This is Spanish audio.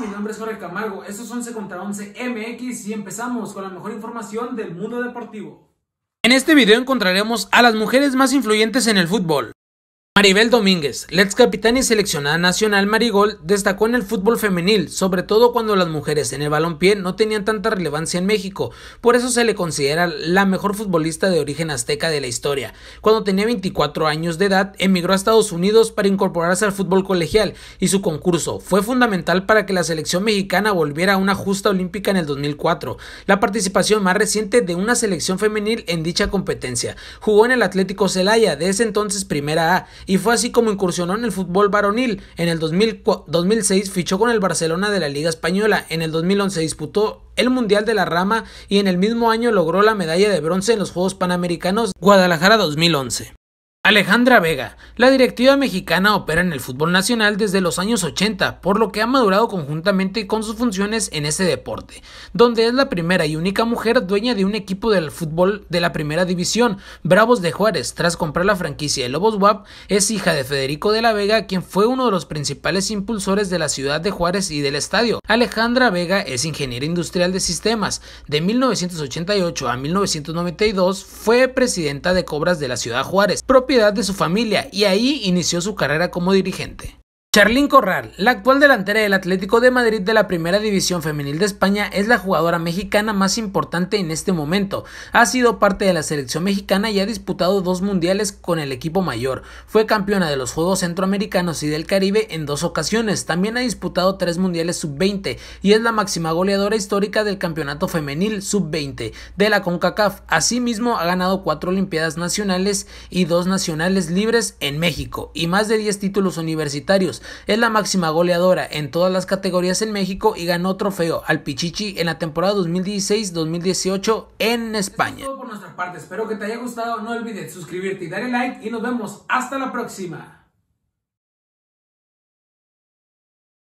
Mi nombre es Jorge Camargo, esto es 11 contra 11 MX y empezamos con la mejor información del mundo deportivo. En este video encontraremos a las mujeres más influyentes en el fútbol. Maribel Domínguez, la ex capitán y seleccionada nacional Marigol, destacó en el fútbol femenil, sobre todo cuando las mujeres en el balompié no tenían tanta relevancia en México, por eso se le considera la mejor futbolista de origen azteca de la historia. Cuando tenía 24 años de edad, emigró a Estados Unidos para incorporarse al fútbol colegial y su concurso fue fundamental para que la selección mexicana volviera a una justa olímpica en el 2004, la participación más reciente de una selección femenil en dicha competencia. Jugó en el Atlético Celaya, de ese entonces primera A, y fue así como incursionó en el fútbol varonil. En el 2006 fichó con el Barcelona de la Liga Española, en el 2011 disputó el Mundial de la Rama y en el mismo año logró la medalla de bronce en los Juegos Panamericanos Guadalajara 2011. Alejandra Vega. La directiva mexicana opera en el fútbol nacional desde los años 80, por lo que ha madurado conjuntamente con sus funciones en ese deporte, donde es la primera y única mujer dueña de un equipo del fútbol de la primera división, Bravos de Juárez. Tras comprar la franquicia de Lobos WAP, es hija de Federico de la Vega, quien fue uno de los principales impulsores de la ciudad de Juárez y del estadio. Alejandra Vega es ingeniera industrial de sistemas. De 1988 a 1992 fue presidenta de Cobras de la ciudad Juárez, de su familia y ahí inició su carrera como dirigente. Charlín Corral, la actual delantera del Atlético de Madrid de la Primera División Femenil de España, es la jugadora mexicana más importante en este momento. Ha sido parte de la selección mexicana y ha disputado dos mundiales con el equipo mayor. Fue campeona de los Juegos Centroamericanos y del Caribe en dos ocasiones. También ha disputado tres mundiales sub-20 y es la máxima goleadora histórica del campeonato femenil sub-20 de la CONCACAF. Asimismo, ha ganado cuatro Olimpiadas nacionales y dos nacionales libres en México y más de 10 títulos universitarios es la máxima goleadora en todas las categorías en México y ganó trofeo al Pichichi en la temporada 2016-2018 en España. por espero que te haya gustado, no olvides suscribirte darle like y nos vemos hasta la próxima.